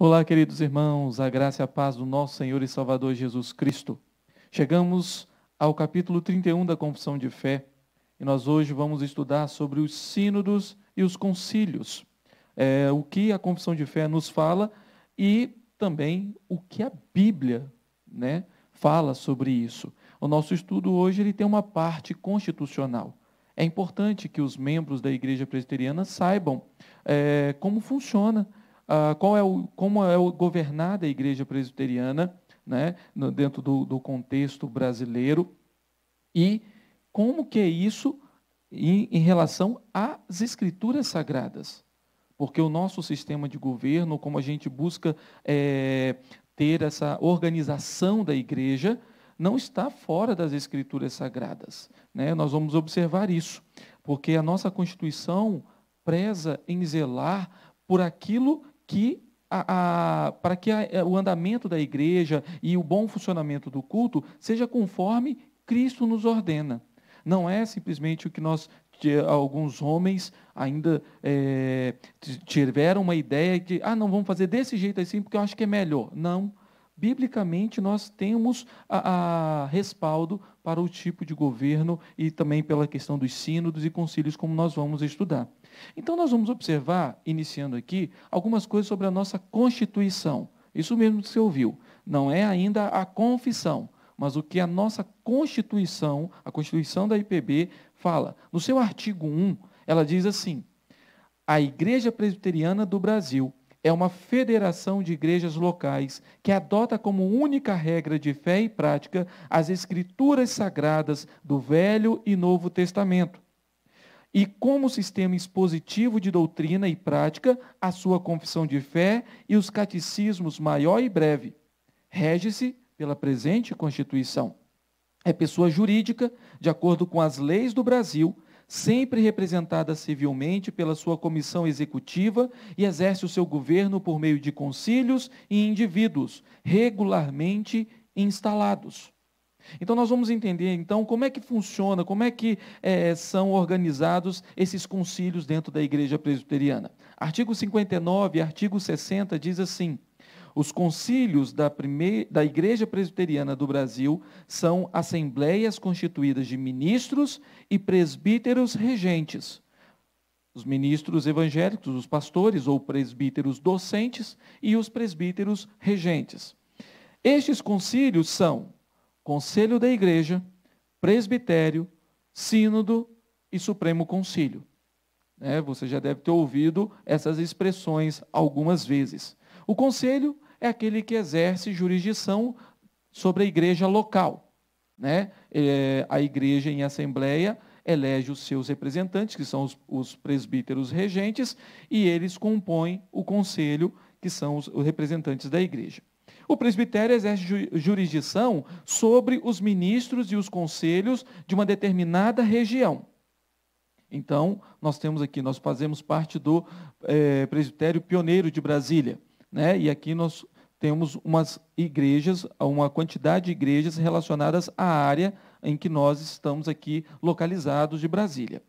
Olá, queridos irmãos, a graça e a paz do nosso Senhor e Salvador Jesus Cristo. Chegamos ao capítulo 31 da Confissão de Fé e nós hoje vamos estudar sobre os sínodos e os concílios. É, o que a Confissão de Fé nos fala e também o que a Bíblia né, fala sobre isso. O nosso estudo hoje ele tem uma parte constitucional. É importante que os membros da Igreja Presbiteriana saibam é, como funciona ah, qual é o, como é o, governada a igreja presbiteriana né, no, dentro do, do contexto brasileiro e como que é isso em, em relação às escrituras sagradas. Porque o nosso sistema de governo, como a gente busca é, ter essa organização da igreja, não está fora das escrituras sagradas. Né? Nós vamos observar isso, porque a nossa Constituição preza em zelar por aquilo que a, a, para que a, é, o andamento da igreja e o bom funcionamento do culto seja conforme Cristo nos ordena. Não é simplesmente o que nós alguns homens ainda é, tiveram uma ideia de ah não vamos fazer desse jeito assim porque eu acho que é melhor. Não, biblicamente nós temos a, a, respaldo para o tipo de governo e também pela questão dos sínodos e concílios, como nós vamos estudar. Então, nós vamos observar, iniciando aqui, algumas coisas sobre a nossa constituição. Isso mesmo que você ouviu. Não é ainda a confissão, mas o que a nossa Constituição, a Constituição da IPB, fala. No seu artigo 1, ela diz assim: a Igreja Presbiteriana do Brasil é uma federação de igrejas locais que adota como única regra de fé e prática as escrituras sagradas do Velho e Novo Testamento e como sistema expositivo de doutrina e prática a sua confissão de fé e os catecismos maior e breve. Rege-se pela presente Constituição. É pessoa jurídica, de acordo com as leis do Brasil, sempre representada civilmente pela sua comissão executiva e exerce o seu governo por meio de concílios e indivíduos regularmente instalados. Então nós vamos entender então como é que funciona, como é que é, são organizados esses concílios dentro da igreja presbiteriana. Artigo 59 e artigo 60 diz assim: os concílios da, primeira, da Igreja Presbiteriana do Brasil são assembleias constituídas de ministros e presbíteros regentes. Os ministros evangélicos, os pastores ou presbíteros docentes e os presbíteros regentes. Estes concílios são Conselho da Igreja, Presbitério, Sínodo e Supremo Concílio. É, você já deve ter ouvido essas expressões algumas vezes. O conselho é aquele que exerce jurisdição sobre a igreja local. Né? É, a igreja em assembleia elege os seus representantes, que são os, os presbíteros regentes, e eles compõem o conselho, que são os, os representantes da igreja. O presbitério exerce ju jurisdição sobre os ministros e os conselhos de uma determinada região. Então, nós temos aqui, nós fazemos parte do é, presbitério pioneiro de Brasília. Né? E aqui nós temos umas igrejas, uma quantidade de igrejas relacionadas à área em que nós estamos aqui localizados de Brasília.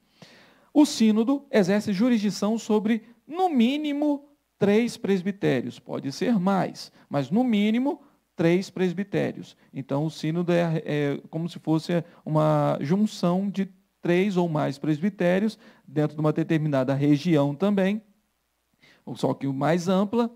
O sínodo exerce jurisdição sobre, no mínimo, três presbitérios, pode ser mais, mas no mínimo três presbitérios. Então o sínodo é, é como se fosse uma junção de três ou mais presbitérios dentro de uma determinada região também, só que mais ampla,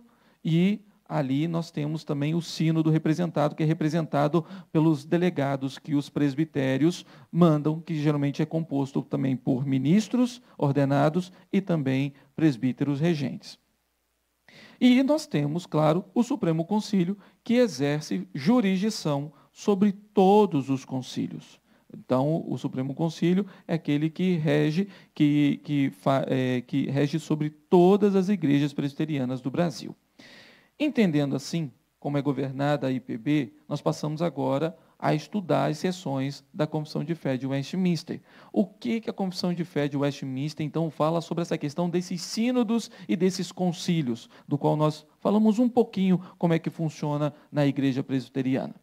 e ali nós temos também o sínodo representado, que é representado pelos delegados que os presbitérios mandam, que geralmente é composto também por ministros ordenados e também presbíteros regentes. E nós temos, claro, o Supremo Concílio, que exerce jurisdição sobre todos os concílios. Então, o Supremo Concílio é aquele que rege, que, que, é, que rege sobre todas as igrejas presbiterianas do Brasil. Entendendo assim como é governada a IPB, nós passamos agora a estudar as sessões da Confissão de Fé de Westminster. O que, que a Confissão de Fé de Westminster, então, fala sobre essa questão desses sínodos e desses concílios, do qual nós falamos um pouquinho como é que funciona na Igreja Presbiteriana.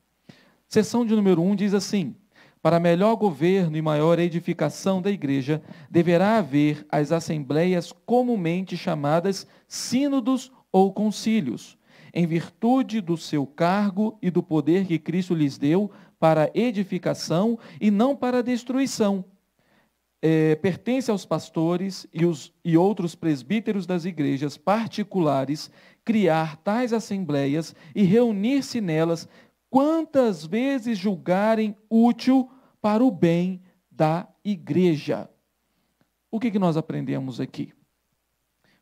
Sessão de número 1 um diz assim: para melhor governo e maior edificação da igreja, deverá haver as assembleias comumente chamadas sínodos ou concílios, em virtude do seu cargo e do poder que Cristo lhes deu para edificação e não para destruição. É, pertence aos pastores e, os, e outros presbíteros das igrejas particulares criar tais assembleias e reunir-se nelas quantas vezes julgarem útil para o bem da igreja. O que, que nós aprendemos aqui?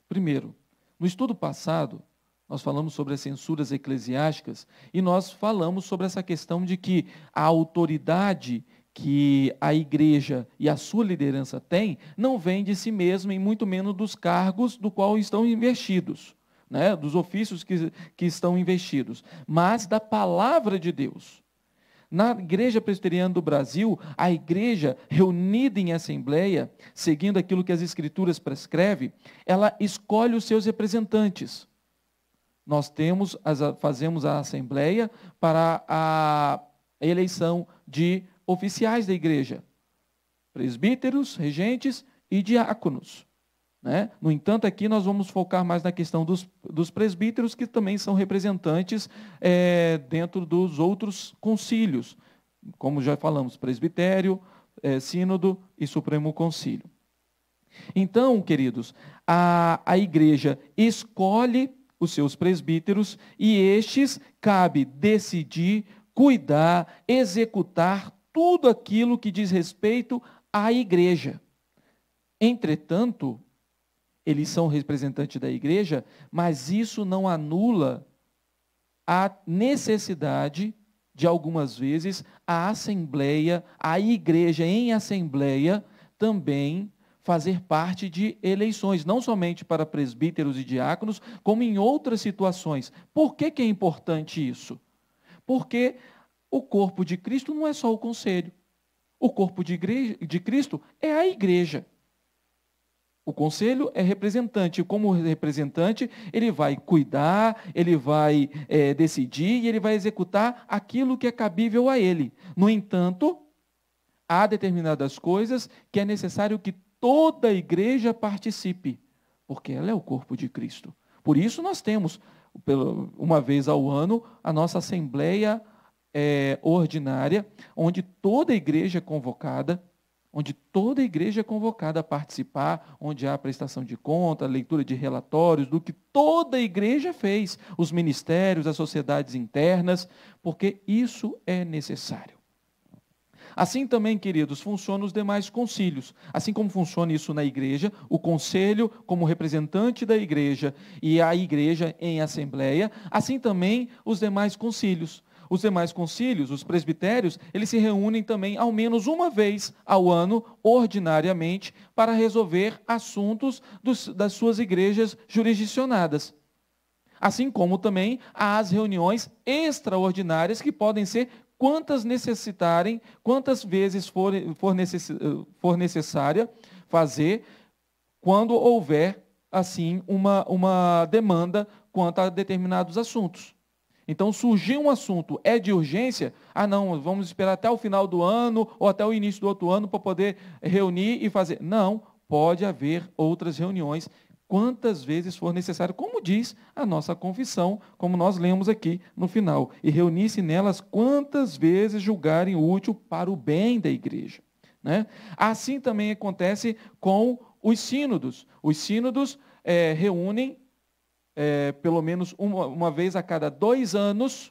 Primeiro, no estudo passado, nós falamos sobre as censuras eclesiásticas e nós falamos sobre essa questão de que a autoridade que a igreja e a sua liderança tem não vem de si mesma e muito menos dos cargos do qual estão investidos, né? dos ofícios que, que estão investidos, mas da palavra de Deus. Na Igreja Presbiteriana do Brasil, a igreja reunida em assembleia, seguindo aquilo que as escrituras prescreve, ela escolhe os seus representantes. Nós temos, fazemos a assembleia para a eleição de oficiais da igreja, presbíteros, regentes e diáconos. Né? No entanto, aqui nós vamos focar mais na questão dos, dos presbíteros, que também são representantes é, dentro dos outros concílios, como já falamos, presbitério, é, sínodo e supremo concílio. Então, queridos, a, a igreja escolhe os seus presbíteros, e estes cabe decidir, cuidar, executar tudo aquilo que diz respeito à igreja. Entretanto, eles são representantes da igreja, mas isso não anula a necessidade de algumas vezes a assembleia, a igreja em assembleia também fazer parte de eleições, não somente para presbíteros e diáconos, como em outras situações. Por que, que é importante isso? Porque o corpo de Cristo não é só o conselho. O corpo de, igreja, de Cristo é a igreja. O conselho é representante. Como representante, ele vai cuidar, ele vai é, decidir e ele vai executar aquilo que é cabível a ele. No entanto, há determinadas coisas que é necessário que toda a igreja participe, porque ela é o corpo de Cristo. Por isso nós temos, uma vez ao ano, a nossa assembleia é, ordinária, onde toda a igreja é convocada, onde toda a igreja é convocada a participar, onde há prestação de conta, leitura de relatórios, do que toda a igreja fez, os ministérios, as sociedades internas, porque isso é necessário. Assim também, queridos, funcionam os demais concílios. Assim como funciona isso na igreja, o conselho como representante da igreja e a igreja em assembleia, assim também os demais concílios. Os demais concílios, os presbitérios, eles se reúnem também ao menos uma vez ao ano, ordinariamente, para resolver assuntos dos, das suas igrejas jurisdicionadas. Assim como também há as reuniões extraordinárias que podem ser quantas necessitarem, quantas vezes for, for, necess, eh, for necessária fazer, quando houver, assim, uma, uma demanda quanto a determinados assuntos. Então, surgiu um assunto, é de urgência? Ah, não, vamos esperar até o final do ano ou até o início do outro ano para poder reunir e fazer. Não, pode haver outras reuniões quantas vezes for necessário, como diz a nossa confissão, como nós lemos aqui no final. E reunir-se nelas quantas vezes julgarem útil para o bem da igreja. Né? Assim também acontece com os sínodos. Os sínodos é, reúnem, é, pelo menos uma, uma vez a cada dois anos,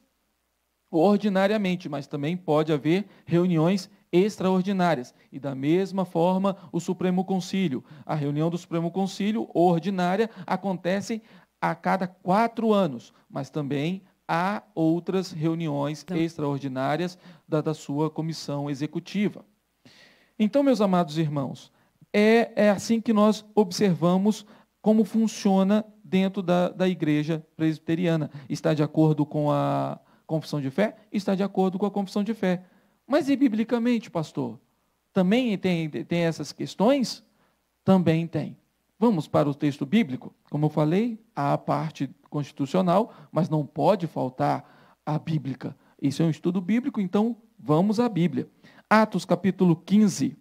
ordinariamente, mas também pode haver reuniões extraordinárias. E da mesma forma, o Supremo Concílio. A reunião do Supremo Concílio ordinária acontece a cada quatro anos, mas também há outras reuniões então, extraordinárias da, da sua comissão executiva. Então, meus amados irmãos, é, é assim que nós observamos como funciona dentro da, da igreja presbiteriana. Está de acordo com a confissão de fé? Está de acordo com a confissão de fé. Mas e biblicamente, pastor? Também tem, tem essas questões? Também tem. Vamos para o texto bíblico. Como eu falei, há a parte constitucional, mas não pode faltar a bíblica. Isso é um estudo bíblico, então vamos à Bíblia. Atos capítulo 15.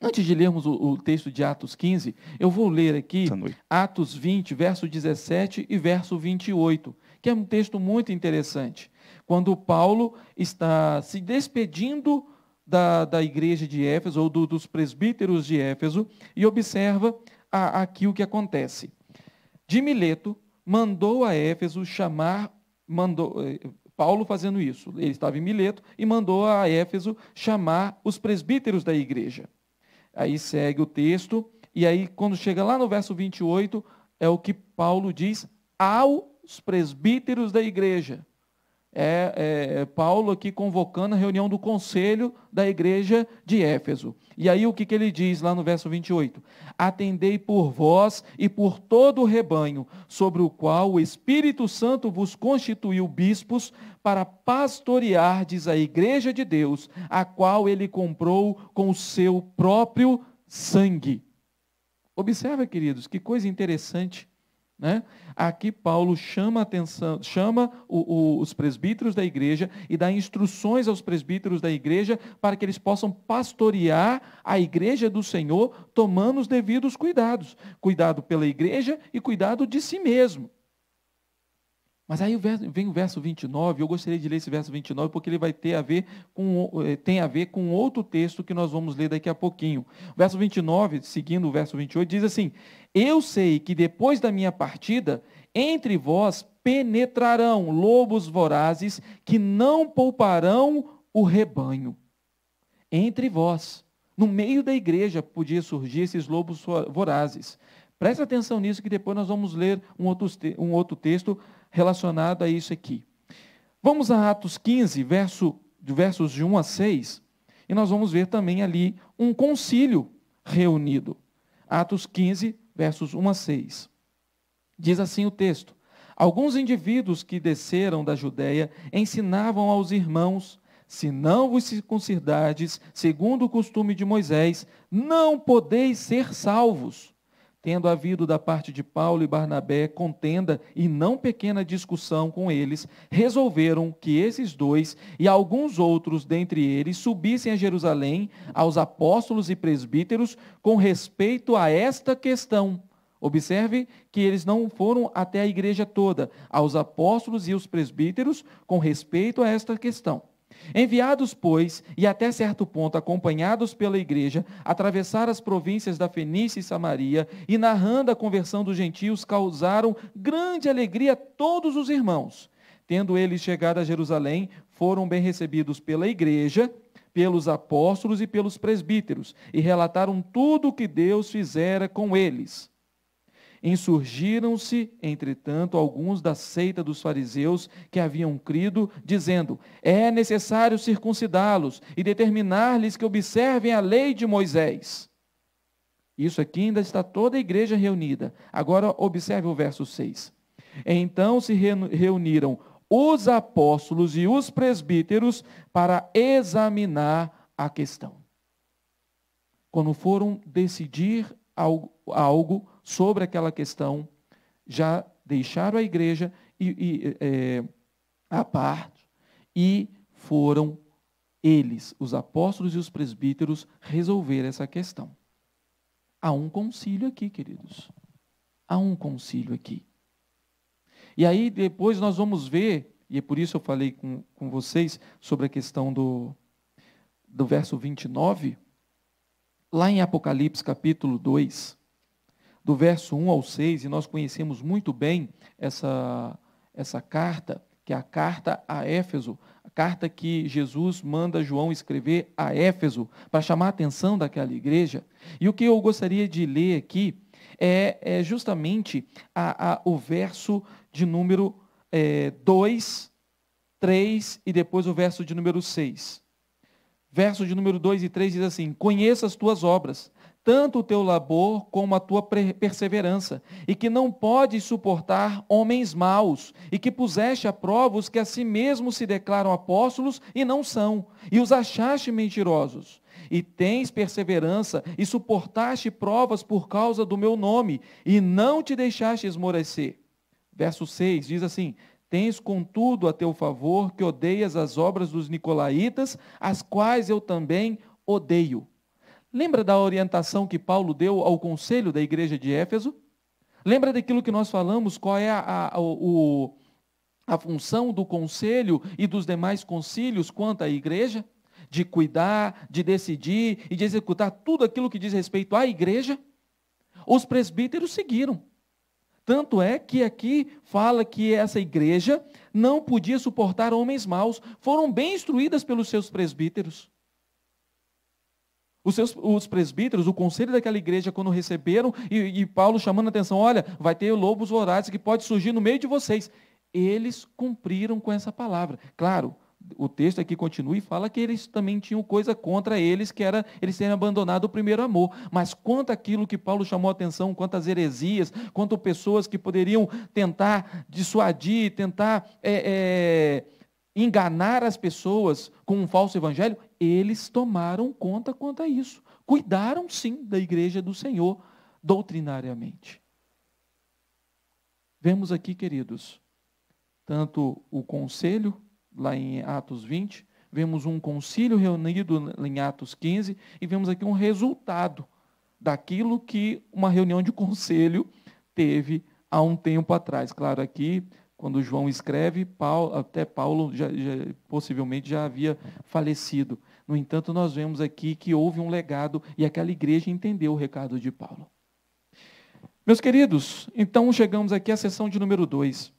Antes de lermos o, o texto de Atos 15, eu vou ler aqui Atos 20, verso 17 e verso 28, que é um texto muito interessante quando Paulo está se despedindo da, da igreja de Éfeso, ou do, dos presbíteros de Éfeso, e observa a, aqui o que acontece. De Mileto mandou a Éfeso chamar, mandou, eh, Paulo fazendo isso, ele estava em Mileto e mandou a Éfeso chamar os presbíteros da igreja. Aí segue o texto, e aí quando chega lá no verso 28, é o que Paulo diz aos presbíteros da igreja. É, é, é, Paulo aqui convocando a reunião do conselho da igreja de Éfeso. E aí o que, que ele diz lá no verso 28? Atendei por vós e por todo o rebanho, sobre o qual o Espírito Santo vos constituiu bispos, para pastoreardes a igreja de Deus, a qual ele comprou com o seu próprio sangue. Observa, queridos, que coisa interessante né? Aqui Paulo chama atenção, chama o, o, os presbíteros da igreja e dá instruções aos presbíteros da igreja para que eles possam pastorear a igreja do Senhor, tomando os devidos cuidados. Cuidado pela igreja e cuidado de si mesmo. Mas aí vem o verso 29, eu gostaria de ler esse verso 29 porque ele vai ter a ver com, eh, tem a ver com outro texto que nós vamos ler daqui a pouquinho. O verso 29, seguindo o verso 28, diz assim: Eu sei que depois da minha partida, entre vós penetrarão lobos vorazes que não pouparão o rebanho. Entre vós, no meio da igreja, podia surgir esses lobos vorazes. Preste atenção nisso, que depois nós vamos ler um outro, um outro texto relacionado a isso aqui. Vamos a Atos 15, verso, versos de 1 a 6, e nós vamos ver também ali um concílio reunido. Atos 15, versos 1 a 6. Diz assim o texto: Alguns indivíduos que desceram da Judéia ensinavam aos irmãos: Se não vos circuncidardes, segundo o costume de Moisés, não podeis ser salvos tendo havido da parte de Paulo e Barnabé contenda e não pequena discussão com eles, resolveram que esses dois e alguns outros dentre eles subissem a Jerusalém aos apóstolos e presbíteros com respeito a esta questão. Observe que eles não foram até a igreja toda, aos apóstolos e os presbíteros com respeito a esta questão. Enviados, pois, e até certo ponto acompanhados pela igreja, atravessaram as províncias da Fenícia e Samaria, e narrando a conversão dos gentios, causaram grande alegria a todos os irmãos. Tendo eles chegado a Jerusalém, foram bem recebidos pela igreja, pelos apóstolos e pelos presbíteros, e relataram tudo o que Deus fizera com eles. Insurgiram-se, entretanto, alguns da seita dos fariseus que haviam crido, dizendo: É necessário circuncidá-los e determinar-lhes que observem a lei de Moisés. Isso aqui ainda está toda a igreja reunida. Agora observe o verso 6. Então se reuniram os apóstolos e os presbíteros para examinar a questão. Quando foram decidir algo, algo sobre aquela questão, já deixaram a igreja e, e é, parte e foram eles, os apóstolos e os presbíteros, resolver essa questão. Há um concílio aqui, queridos. Há um concílio aqui. E aí depois nós vamos ver, e é por isso eu falei com, com vocês sobre a questão do, do verso 29, lá em Apocalipse capítulo 2, do verso 1 ao 6, e nós conhecemos muito bem essa, essa carta, que é a carta a Éfeso, a carta que Jesus manda João escrever a Éfeso, para chamar a atenção daquela igreja. E o que eu gostaria de ler aqui é, é justamente a, a, o verso de número é, 2, 3 e depois o verso de número 6. Verso de número 2 e 3 diz assim: Conheça as tuas obras tanto o teu labor como a tua perseverança, e que não podes suportar homens maus, e que puseste a prova os que a si mesmos se declaram apóstolos e não são, e os achaste mentirosos. E tens perseverança, e suportaste provas por causa do meu nome, e não te deixaste esmorecer. Verso 6 diz assim: Tens, contudo, a teu favor que odeias as obras dos nicolaítas, as quais eu também odeio. Lembra da orientação que Paulo deu ao conselho da igreja de Éfeso? Lembra daquilo que nós falamos, qual é a, a, o, a função do conselho e dos demais concílios quanto à igreja? De cuidar, de decidir e de executar tudo aquilo que diz respeito à igreja? Os presbíteros seguiram. Tanto é que aqui fala que essa igreja não podia suportar homens maus, foram bem instruídas pelos seus presbíteros. Os, seus, os presbíteros, o conselho daquela igreja, quando receberam, e, e Paulo chamando a atenção, olha, vai ter lobos vorazes que pode surgir no meio de vocês. Eles cumpriram com essa palavra. Claro, o texto aqui continua e fala que eles também tinham coisa contra eles, que era eles terem abandonado o primeiro amor. Mas quanto aquilo que Paulo chamou a atenção, quantas heresias, quanto pessoas que poderiam tentar dissuadir, tentar é, é, enganar as pessoas com um falso evangelho, eles tomaram conta quanto a isso. Cuidaram, sim, da igreja do Senhor, doutrinariamente. Vemos aqui, queridos, tanto o conselho, lá em Atos 20, vemos um concílio reunido em Atos 15, e vemos aqui um resultado daquilo que uma reunião de conselho teve há um tempo atrás. Claro, aqui quando João escreve, Paulo, até Paulo já, já, possivelmente já havia falecido. No entanto, nós vemos aqui que houve um legado e aquela igreja entendeu o recado de Paulo. Meus queridos, então chegamos aqui à sessão de número 2.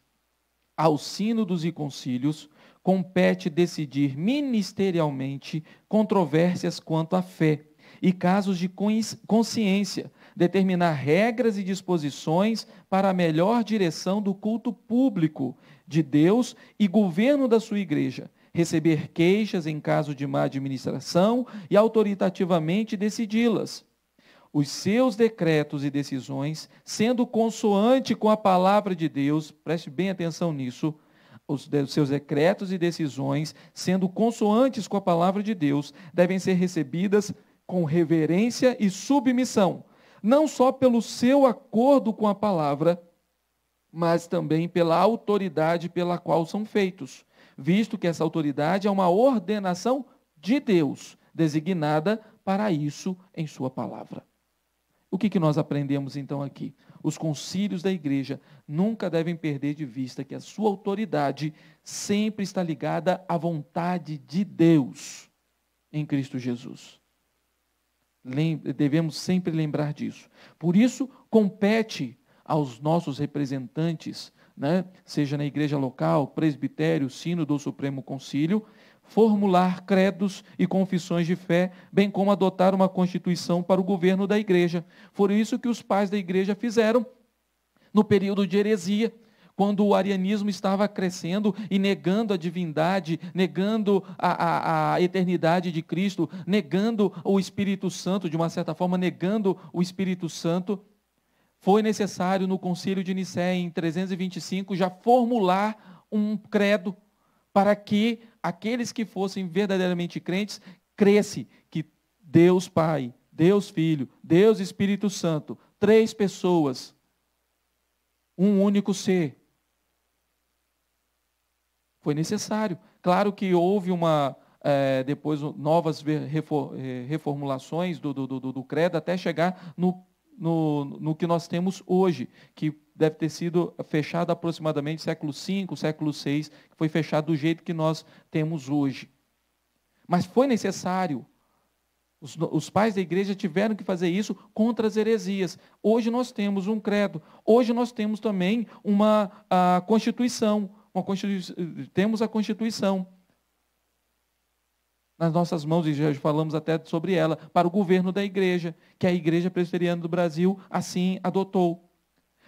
Ao sínodos e concílios compete decidir ministerialmente controvérsias quanto à fé e casos de consciência, determinar regras e disposições para a melhor direção do culto público de Deus e governo da sua igreja, receber queixas em caso de má administração e autoritativamente decidi-las. Os seus decretos e decisões, sendo consoante com a palavra de Deus, preste bem atenção nisso, os seus decretos e decisões, sendo consoantes com a palavra de Deus, devem ser recebidas com reverência e submissão, não só pelo seu acordo com a palavra, mas também pela autoridade pela qual são feitos visto que essa autoridade é uma ordenação de Deus, designada para isso em Sua palavra. O que, que nós aprendemos então aqui? Os concílios da igreja nunca devem perder de vista que a sua autoridade sempre está ligada à vontade de Deus em Cristo Jesus. devemos sempre lembrar disso. Por isso, compete aos nossos representantes né, seja na igreja local, presbitério, sino do supremo concílio, formular credos e confissões de fé, bem como adotar uma constituição para o governo da igreja. Foi isso que os pais da igreja fizeram no período de heresia, quando o arianismo estava crescendo e negando a divindade, negando a, a, a, eternidade de Cristo, negando o Espírito Santo, de uma certa forma, negando o Espírito Santo foi necessário no Concílio de Nicéia em 325 já formular um credo para que aqueles que fossem verdadeiramente crentes cresse que Deus Pai, Deus Filho, Deus Espírito Santo, três pessoas, um único ser. Foi necessário. Claro que houve uma é, depois novas eh, reformulações do, do, do, do credo até chegar no no, no que nós temos hoje, que deve ter sido fechado aproximadamente século V, século VI, que foi fechado do jeito que nós temos hoje. Mas foi necessário. Os, os, pais da igreja tiveram que fazer isso contra as heresias. Hoje nós temos um credo. Hoje nós temos também uma a Constituição. Uma Constituição temos a Constituição nas nossas mãos, e já falamos até sobre ela, para o governo da igreja, que a Igreja Presbiteriana do Brasil assim adotou.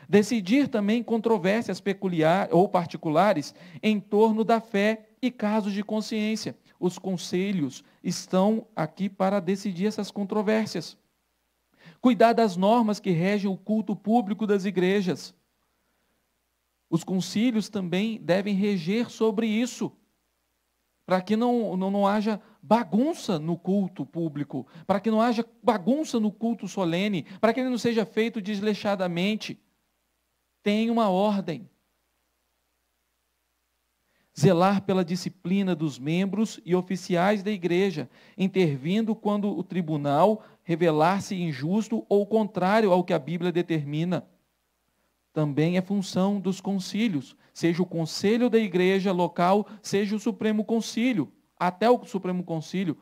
Decidir também controvérsias peculiares ou particulares em torno da fé e casos de consciência. Os conselhos estão aqui para decidir essas controvérsias. Cuidar das normas que regem o culto público das igrejas. Os concílios também devem reger sobre isso para que não, não, não haja bagunça no culto público, para que não haja bagunça no culto solene, para que ele não seja feito desleixadamente. Tem uma ordem. Zelar pela disciplina dos membros e oficiais da igreja, intervindo quando o tribunal revelar-se injusto ou contrário ao que a Bíblia determina também é função dos concílios, seja o conselho da igreja local, seja o Supremo Concílio, até o Supremo Concílio,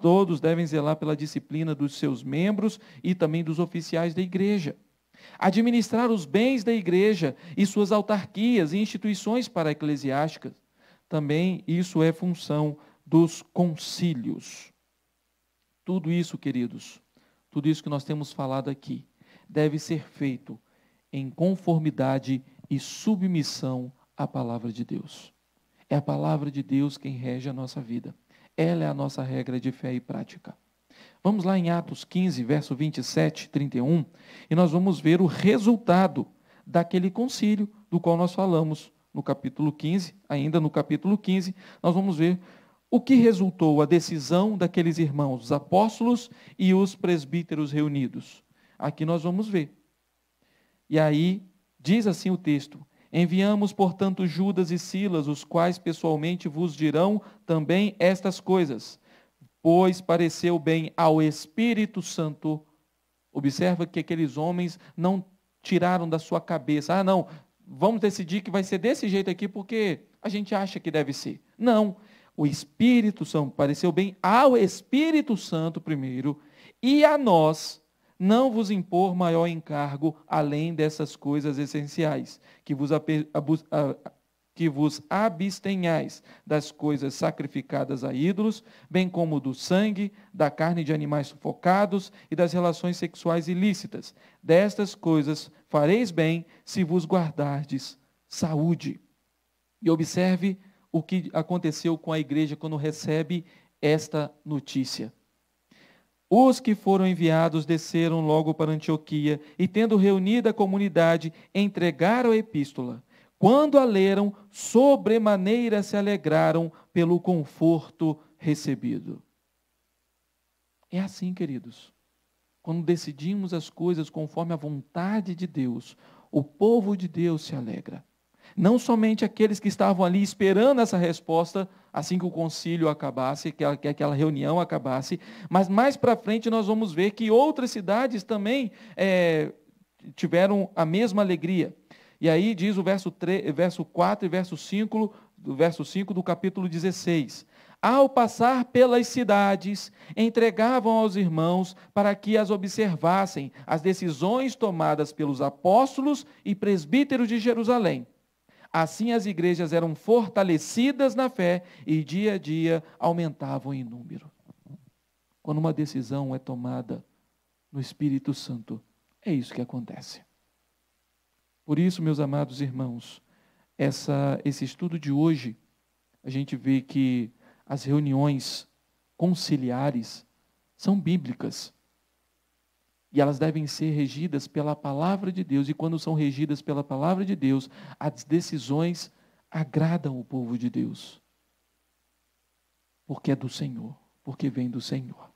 todos devem zelar pela disciplina dos seus membros e também dos oficiais da igreja. Administrar os bens da igreja e suas autarquias e instituições para eclesiásticas, também isso é função dos concílios. Tudo isso, queridos, tudo isso que nós temos falado aqui, deve ser feito em conformidade e submissão à palavra de Deus. É a palavra de Deus quem rege a nossa vida. Ela é a nossa regra de fé e prática. Vamos lá em Atos 15, verso 27 e 31, e nós vamos ver o resultado daquele concílio do qual nós falamos no capítulo 15, ainda no capítulo 15, nós vamos ver o que resultou a decisão daqueles irmãos, os apóstolos e os presbíteros reunidos. Aqui nós vamos ver e aí, diz assim o texto: Enviamos, portanto, Judas e Silas, os quais pessoalmente vos dirão também estas coisas, pois pareceu bem ao Espírito Santo. Observa que aqueles homens não tiraram da sua cabeça: ah, não, vamos decidir que vai ser desse jeito aqui porque a gente acha que deve ser. Não. O Espírito Santo pareceu bem ao Espírito Santo primeiro e a nós não vos impor maior encargo além dessas coisas essenciais, que vos, que vos abstenhais das coisas sacrificadas a ídolos, bem como do sangue, da carne de animais sufocados e das relações sexuais ilícitas. Destas coisas fareis bem se vos guardardes saúde. E observe o que aconteceu com a igreja quando recebe esta notícia. Os que foram enviados desceram logo para Antioquia e, tendo reunida a comunidade, entregaram a epístola. Quando a leram, sobremaneira se alegraram pelo conforto recebido. É assim, queridos. Quando decidimos as coisas conforme a vontade de Deus, o povo de Deus se alegra. Não somente aqueles que estavam ali esperando essa resposta assim que o concílio acabasse, que aquela reunião acabasse, mas mais para frente nós vamos ver que outras cidades também é, tiveram a mesma alegria. E aí diz o verso, 3, verso 4 e verso 5, verso 5 do capítulo 16. Ao passar pelas cidades, entregavam aos irmãos para que as observassem as decisões tomadas pelos apóstolos e presbíteros de Jerusalém. Assim as igrejas eram fortalecidas na fé e dia a dia aumentavam em número. Quando uma decisão é tomada no Espírito Santo, é isso que acontece. Por isso, meus amados irmãos, essa, esse estudo de hoje, a gente vê que as reuniões conciliares são bíblicas. E elas devem ser regidas pela palavra de Deus. E quando são regidas pela palavra de Deus, as decisões agradam o povo de Deus. Porque é do Senhor, porque vem do Senhor.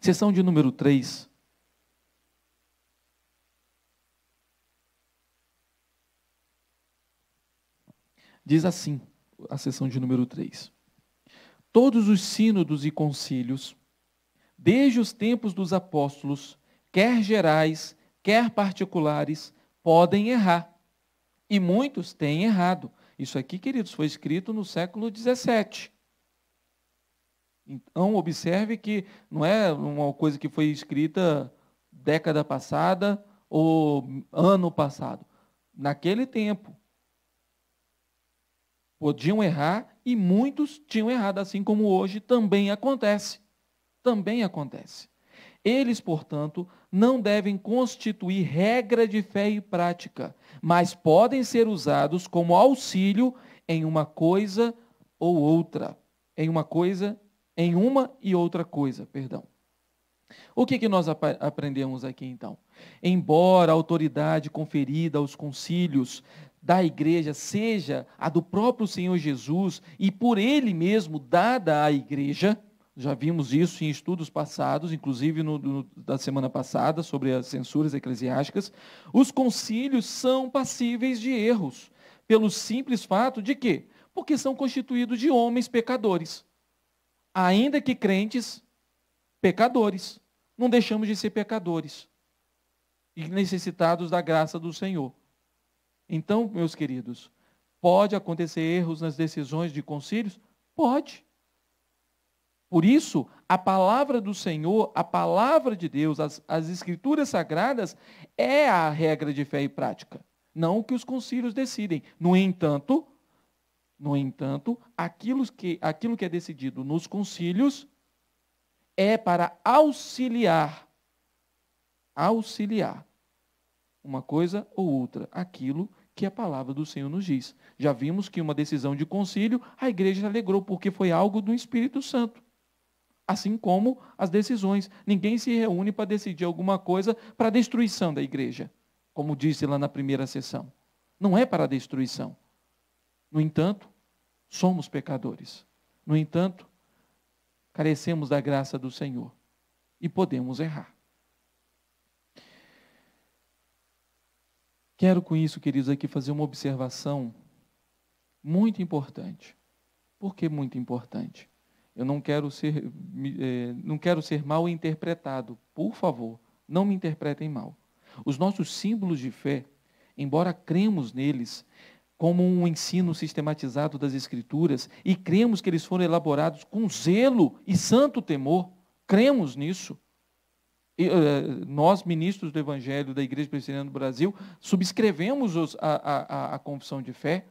Sessão de número 3. Diz assim, a sessão de número 3. Todos os sínodos e concílios desde os tempos dos apóstolos, quer gerais, quer particulares, podem errar. E muitos têm errado. Isso aqui, queridos, foi escrito no século XVII. Então, observe que não é uma coisa que foi escrita década passada ou ano passado. Naquele tempo, podiam errar e muitos tinham errado, assim como hoje também acontece também acontece. Eles, portanto, não devem constituir regra de fé e prática, mas podem ser usados como auxílio em uma coisa ou outra, em uma coisa, em uma e outra coisa, perdão. O que, que nós ap aprendemos aqui então? Embora a autoridade conferida aos concílios da igreja seja a do próprio Senhor Jesus e por ele mesmo dada à igreja, já vimos isso em estudos passados, inclusive no, no, da semana passada, sobre as censuras eclesiásticas. Os concílios são passíveis de erros, pelo simples fato de quê? Porque são constituídos de homens pecadores. Ainda que crentes, pecadores. Não deixamos de ser pecadores e necessitados da graça do Senhor. Então, meus queridos, pode acontecer erros nas decisões de concílios? Pode. Por isso, a palavra do Senhor, a palavra de Deus, as, as escrituras sagradas, é a regra de fé e prática, não o que os concílios decidem. No entanto, no entanto, aquilo que, aquilo que é decidido nos concílios é para auxiliar, auxiliar uma coisa ou outra, aquilo que a palavra do Senhor nos diz. Já vimos que uma decisão de concílio, a igreja alegrou porque foi algo do Espírito Santo assim como as decisões. Ninguém se reúne para decidir alguma coisa para a destruição da igreja, como disse lá na primeira sessão. Não é para a destruição. No entanto, somos pecadores. No entanto, carecemos da graça do Senhor e podemos errar. Quero com isso, queridos, aqui fazer uma observação muito importante. Por que muito importante? Eu não quero ser, eh, não quero ser mal interpretado. Por favor, não me interpretem mal. Os nossos símbolos de fé, embora cremos neles como um ensino sistematizado das Escrituras e cremos que eles foram elaborados com zelo e santo temor, cremos nisso. Eh, nós, ministros do Evangelho da Igreja Presbiteriana do Brasil, subscrevemos a, a, a confissão de fé.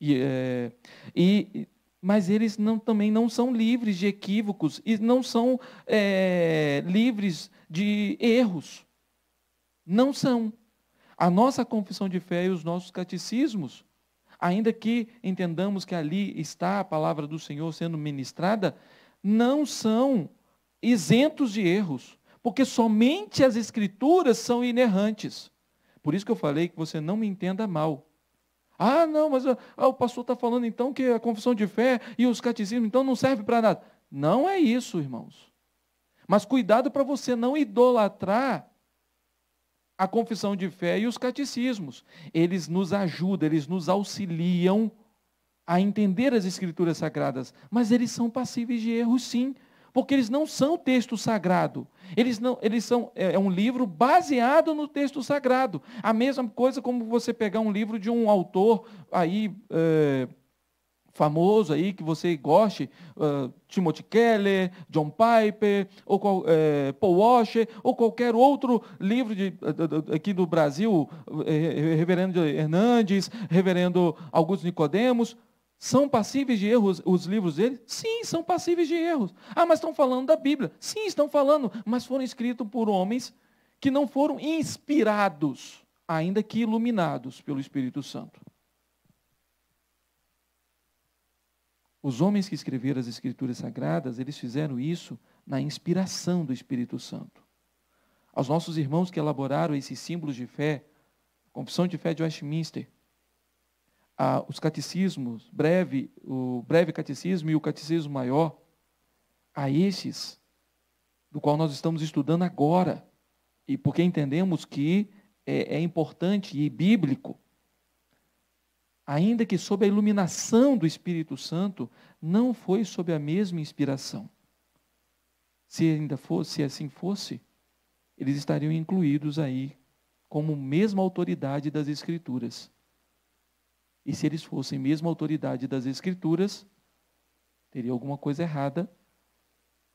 E, é, e mas eles não, também não são livres de equívocos e não são é, livres de erros. Não são. A nossa confissão de fé e os nossos catecismos, ainda que entendamos que ali está a palavra do Senhor sendo ministrada, não são isentos de erros, porque somente as escrituras são inerrantes. Por isso que eu falei que você não me entenda mal. Ah, não, mas ah, ah o pastor está falando então que a confissão de fé e os catecismos então não servem para nada. Não é isso, irmãos. Mas cuidado para você não idolatrar a confissão de fé e os catecismos. Eles nos ajudam, eles nos auxiliam a entender as escrituras sagradas, mas eles são passíveis de erros, sim, porque eles não são texto sagrado. Eles não, eles são é, é um livro baseado no texto sagrado. A mesma coisa como você pegar um livro de um autor aí é, famoso aí que você goste, uh, Timothy Keller, John Piper, ou qual, é, Paul Washer, ou qualquer outro livro de, aqui do Brasil, Reverendo Hernandes, Reverendo Augusto Nicodemos, são passíveis de erros os livros dele? Sim, são passíveis de erros. Ah, mas estão falando da Bíblia. Sim, estão falando, mas foram escritos por homens que não foram inspirados, ainda que iluminados pelo Espírito Santo. Os homens que escreveram as Escrituras Sagradas, eles fizeram isso na inspiração do Espírito Santo. Aos nossos irmãos que elaboraram esses símbolos de fé, Confissão de Fé de Westminster, a, os catecismos, breve, o breve catecismo e o catecismo maior, a esses do qual nós estamos estudando agora, e porque entendemos que é, é importante e bíblico, ainda que sob a iluminação do Espírito Santo, não foi sob a mesma inspiração. Se ainda fosse, se assim fosse, eles estariam incluídos aí como mesma autoridade das Escrituras. E se eles fossem mesmo autoridade das Escrituras, teria alguma coisa errada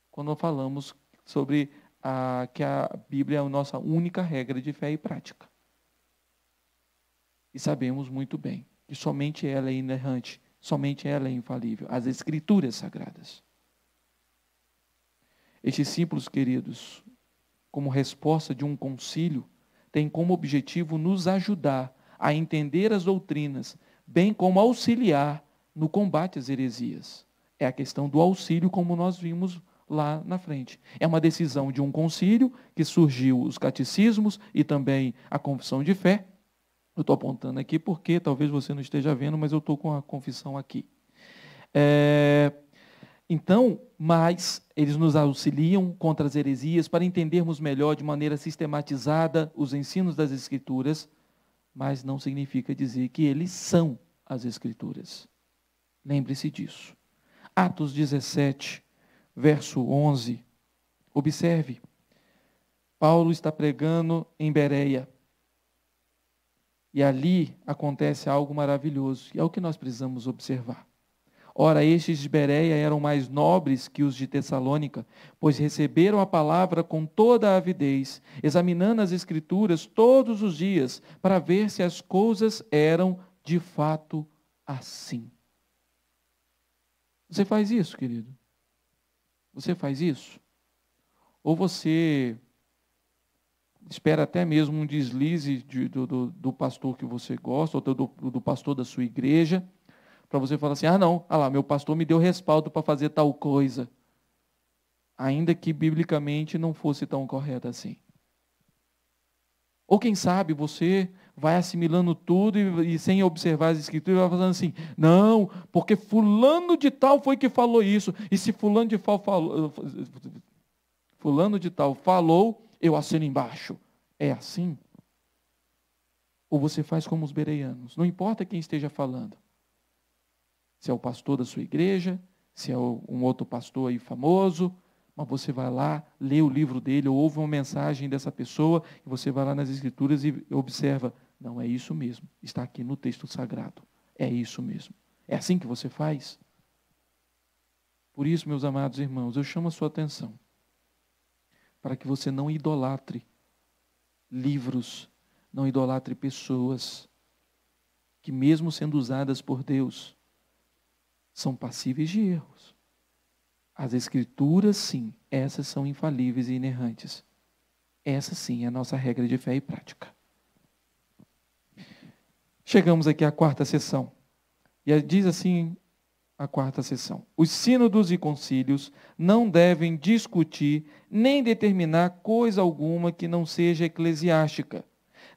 quando falamos sobre a, que a Bíblia é a nossa única regra de fé e prática. E sabemos muito bem que somente ela é inerrante, somente ela é infalível, as Escrituras sagradas. Estes símbolos, queridos, como resposta de um concílio, têm como objetivo nos ajudar a entender as doutrinas bem como auxiliar no combate às heresias. É a questão do auxílio, como nós vimos lá na frente. É uma decisão de um concílio que surgiu os catecismos e também a confissão de fé. Eu estou apontando aqui porque talvez você não esteja vendo, mas eu estou com a confissão aqui. É... Então, mas eles nos auxiliam contra as heresias para entendermos melhor de maneira sistematizada os ensinos das Escrituras mas não significa dizer que eles são as Escrituras. Lembre-se disso. Atos 17, verso 11. Observe, Paulo está pregando em Bereia. E ali acontece algo maravilhoso, e é o que nós precisamos observar. Ora, estes de Bereia eram mais nobres que os de Tessalônica, pois receberam a palavra com toda a avidez, examinando as Escrituras todos os dias, para ver se as coisas eram de fato assim. Você faz isso, querido? Você faz isso? Ou você espera até mesmo um deslize de, do, do, do, pastor que você gosta, ou do, do pastor da sua igreja? para você falar assim: ah, não, ah lá, meu pastor me deu respaldo para fazer tal coisa. Ainda que biblicamente não fosse tão correto assim. Ou quem sabe você vai assimilando tudo e, e, sem observar as escrituras, vai falando assim, não, porque fulano de tal foi que falou isso, e se fulano de tal falou, fulano de tal falou, eu assino embaixo. É assim? Ou você faz como os bereianos, não importa quem esteja falando se é o pastor da sua igreja, se é um outro pastor aí famoso, mas você vai lá, lê o livro dele, ou ouve uma mensagem dessa pessoa, e você vai lá nas escrituras e observa, não é isso mesmo, está aqui no texto sagrado. É isso mesmo. É assim que você faz? Por isso, meus amados irmãos, eu chamo a sua atenção para que você não idolatre livros, não idolatre pessoas que mesmo sendo usadas por Deus, são passíveis de erros. As Escrituras, sim, essas são infalíveis e inerrantes. Essa, sim, é a nossa regra de fé e prática. Chegamos aqui à quarta sessão. E diz assim a quarta sessão: Os sínodos e concílios não devem discutir nem determinar coisa alguma que não seja eclesiástica.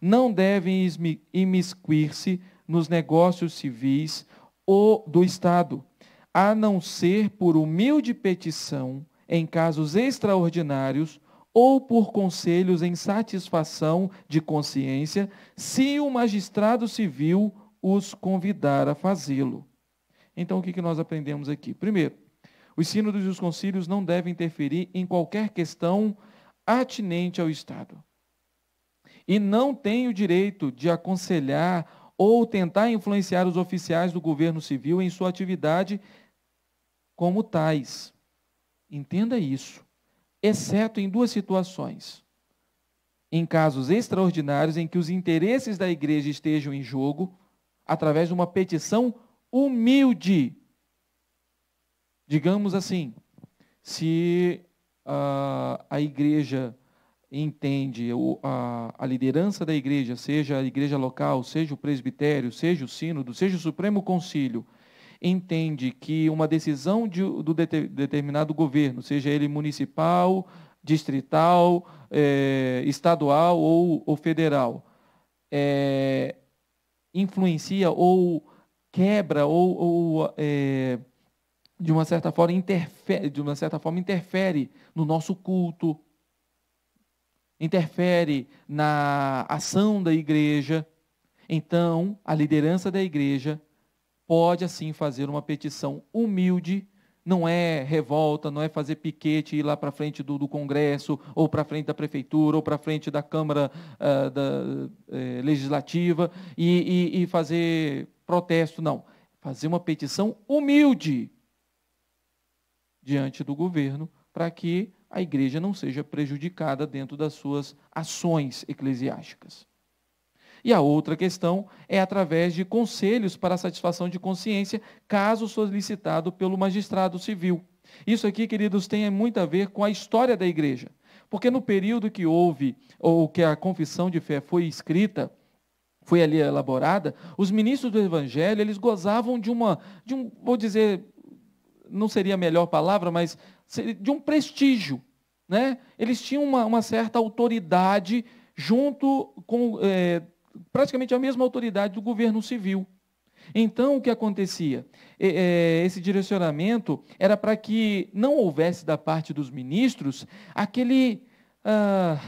Não devem imiscuir-se nos negócios civis ou do Estado, a não ser por humilde petição em casos extraordinários ou por conselhos em satisfação de consciência, se o magistrado civil os convidar a fazê-lo. Então, o que nós aprendemos aqui? Primeiro, os sínodos e os concílios não devem interferir em qualquer questão atinente ao Estado. E não têm o direito de aconselhar ou tentar influenciar os oficiais do governo civil em sua atividade como tais. Entenda isso. Exceto em duas situações. Em casos extraordinários em que os interesses da igreja estejam em jogo, através de uma petição humilde. Digamos assim, se ah, a igreja entende a, a, liderança da igreja, seja a igreja local, seja o presbitério, seja o sínodo, seja o Supremo Concílio, entende que uma decisão de, do de, determinado governo, seja ele municipal, distrital, é, estadual ou, ou federal, é, influencia ou quebra ou, ou é, de uma certa forma interfere, de uma certa forma interfere no nosso culto, interfere na ação da igreja, então a liderança da igreja pode assim fazer uma petição humilde, não é revolta, não é fazer piquete, ir lá para frente do, do, Congresso, ou para frente da Prefeitura, ou para frente da Câmara uh, da, uh, Legislativa e, e, e fazer protesto, não. Fazer uma petição humilde diante do governo para que a igreja não seja prejudicada dentro das suas ações eclesiásticas. E a outra questão é através de conselhos para satisfação de consciência, caso solicitado pelo magistrado civil. Isso aqui, queridos, tem muito a ver com a história da igreja. Porque no período que houve, ou que a confissão de fé foi escrita, foi ali elaborada, os ministros do evangelho, eles gozavam de uma, de um, vou dizer, não seria a melhor palavra, mas de um prestígio. Né? Eles tinham uma, uma certa autoridade junto com, é, praticamente a mesma autoridade do governo civil. Então, o que acontecia? É, esse direcionamento era para que não houvesse da parte dos ministros aquele, ah,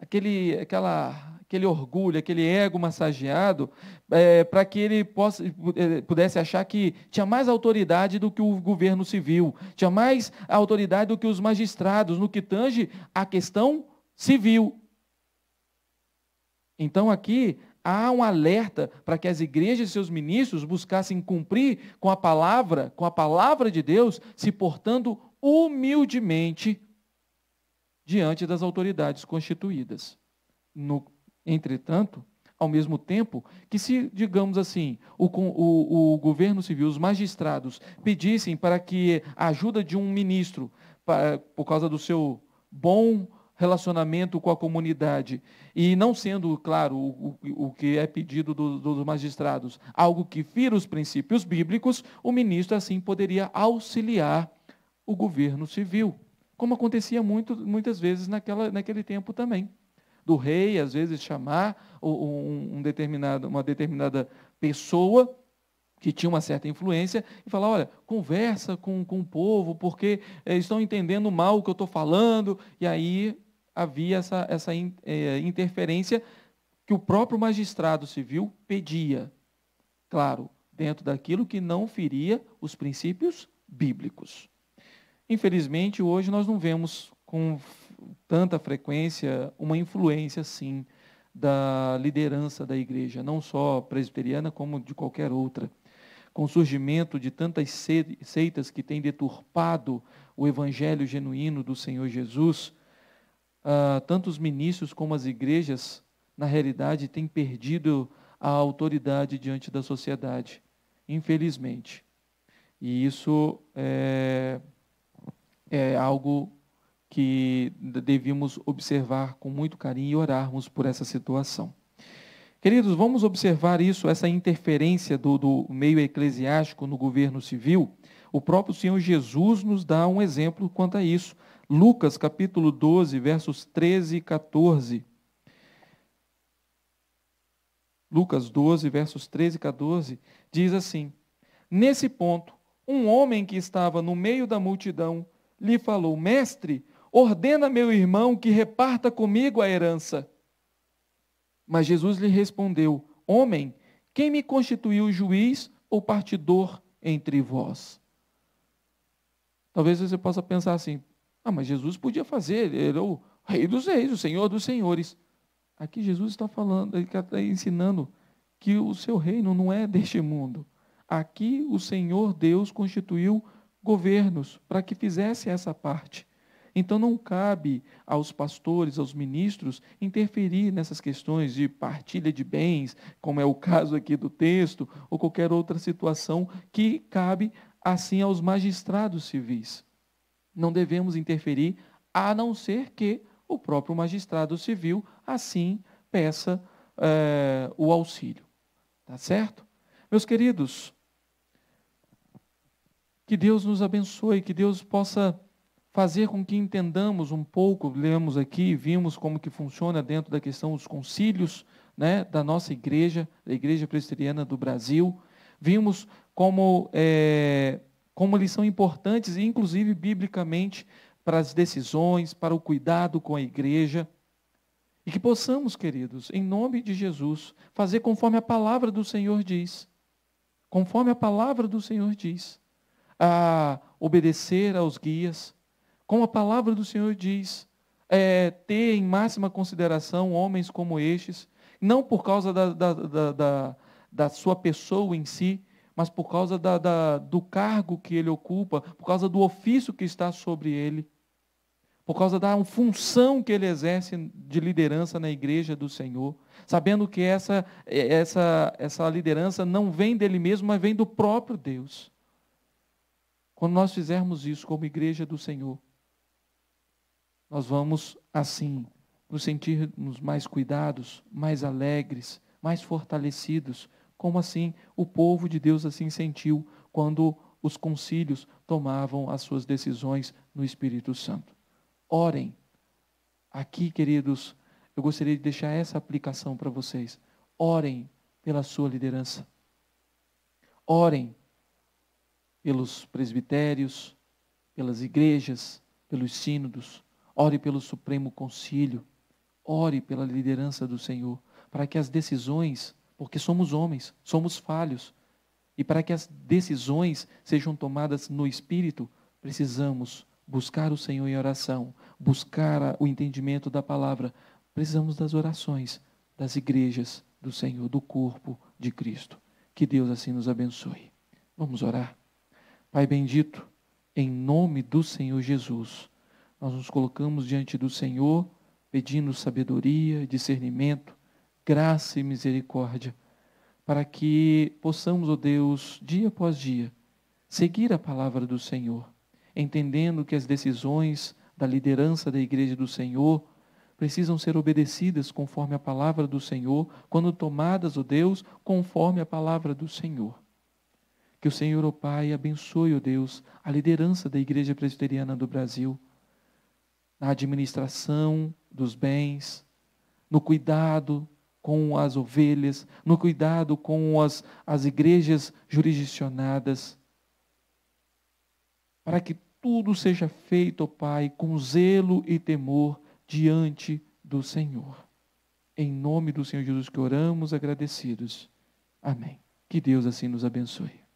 aquele, aquela, aquele orgulho, aquele ego massageado, é, para que ele possa, é, pudesse achar que tinha mais autoridade do que o governo civil, tinha mais autoridade do que os magistrados no que tange à questão civil. Então aqui há um alerta para que as igrejas e seus ministros buscassem cumprir com a palavra, com a palavra de Deus, se portando humildemente diante das autoridades constituídas. No, entretanto, ao mesmo tempo que se, digamos assim, o, o, o governo civil, os magistrados, pedissem para que a ajuda de um ministro, para, por causa do seu bom relacionamento com a comunidade e não sendo, claro, o, o que é pedido do, dos magistrados, algo que fira os princípios bíblicos, o ministro assim poderia auxiliar o governo civil, como acontecia muito, muitas vezes naquela, naquele tempo também. Do rei, às vezes, chamar um, um determinado, uma determinada pessoa que tinha uma certa influência, e falar, olha, conversa com, com o povo, porque eh, estão entendendo mal o que eu estou falando, e aí havia essa, essa é, interferência que o próprio magistrado civil pedia. Claro, dentro daquilo que não feria os princípios bíblicos. Infelizmente, hoje nós não vemos com tanta frequência uma influência sim da liderança da igreja, não só presbiteriana como de qualquer outra. Com o surgimento de tantas seitas que têm deturpado o evangelho genuíno do Senhor Jesus, ah, tanto os ministros como as igrejas, na realidade, têm perdido a autoridade diante da sociedade, infelizmente. E isso é, é algo que devíamos observar com muito carinho e orarmos por essa situação. Queridos, vamos observar isso, essa interferência do, do, meio eclesiástico no governo civil. O próprio Senhor Jesus nos dá um exemplo quanto a isso. Lucas capítulo 12, versos 13 e 14. Lucas 12, versos 13 e 14, diz assim: Nesse ponto, um homem que estava no meio da multidão lhe falou: Mestre, ordena meu irmão que reparta comigo a herança. Mas Jesus lhe respondeu: Homem, quem me constituiu juiz ou partidor entre vós? Talvez você possa pensar assim: ah, mas Jesus podia fazer, ele era o rei dos reis, o senhor dos senhores. Aqui Jesus está falando, ele está ensinando que o seu reino não é deste mundo. Aqui o Senhor Deus constituiu governos para que fizesse essa parte. Então não cabe aos pastores, aos ministros, interferir nessas questões de partilha de bens, como é o caso aqui do texto, ou qualquer outra situação que cabe assim aos magistrados civis não devemos interferir, a não ser que o próprio magistrado civil assim peça é, o auxílio. Tá certo? Meus queridos, que Deus nos abençoe, que Deus possa fazer com que entendamos um pouco, lemos aqui, vimos como que funciona dentro da questão dos concílios, né, da nossa igreja, da Igreja Presbiteriana do Brasil, vimos como é, como eles são importantes, inclusive biblicamente, para as decisões, para o cuidado com a igreja. E que possamos, queridos, em nome de Jesus, fazer conforme a palavra do Senhor diz. Conforme a palavra do Senhor diz. A obedecer aos guias. Como a palavra do Senhor diz. É, ter em máxima consideração homens como estes. Não por causa da, da, da, da, da sua pessoa em si, mas por causa da, da, do cargo que ele ocupa, por causa do ofício que está sobre ele, por causa da função que ele exerce de liderança na igreja do Senhor, sabendo que essa, essa, essa liderança não vem dele mesmo, mas vem do próprio Deus. Quando nós fizermos isso como igreja do Senhor, nós vamos assim nos sentirmos mais cuidados, mais alegres, mais fortalecidos, como assim o povo de Deus assim sentiu quando os concílios tomavam as suas decisões no Espírito Santo. Orem. Aqui, queridos, eu gostaria de deixar essa aplicação para vocês. Orem pela sua liderança. Orem pelos presbitérios, pelas igrejas, pelos sínodos. Ore pelo Supremo Concílio. Ore pela liderança do Senhor, para que as decisões porque somos homens, somos falhos. E para que as decisões sejam tomadas no espírito, precisamos buscar o Senhor em oração, buscar o entendimento da palavra. Precisamos das orações das igrejas do Senhor, do corpo de Cristo. Que Deus assim nos abençoe. Vamos orar. Pai bendito, em nome do Senhor Jesus, nós nos colocamos diante do Senhor, pedindo sabedoria, discernimento, graça e misericórdia, para que possamos, ó oh Deus, dia após dia, seguir a palavra do Senhor, entendendo que as decisões da liderança da igreja do Senhor precisam ser obedecidas conforme a palavra do Senhor, quando tomadas, ó oh Deus, conforme a palavra do Senhor. Que o Senhor, ó oh Pai, abençoe, ó oh Deus, a liderança da Igreja Presbiteriana do Brasil, na administração dos bens, no cuidado com as ovelhas, no cuidado com as, as igrejas jurisdicionadas, para que tudo seja feito, ó Pai, com zelo e temor diante do Senhor. Em nome do Senhor Jesus que oramos, agradecidos. Amém. Que Deus assim nos abençoe.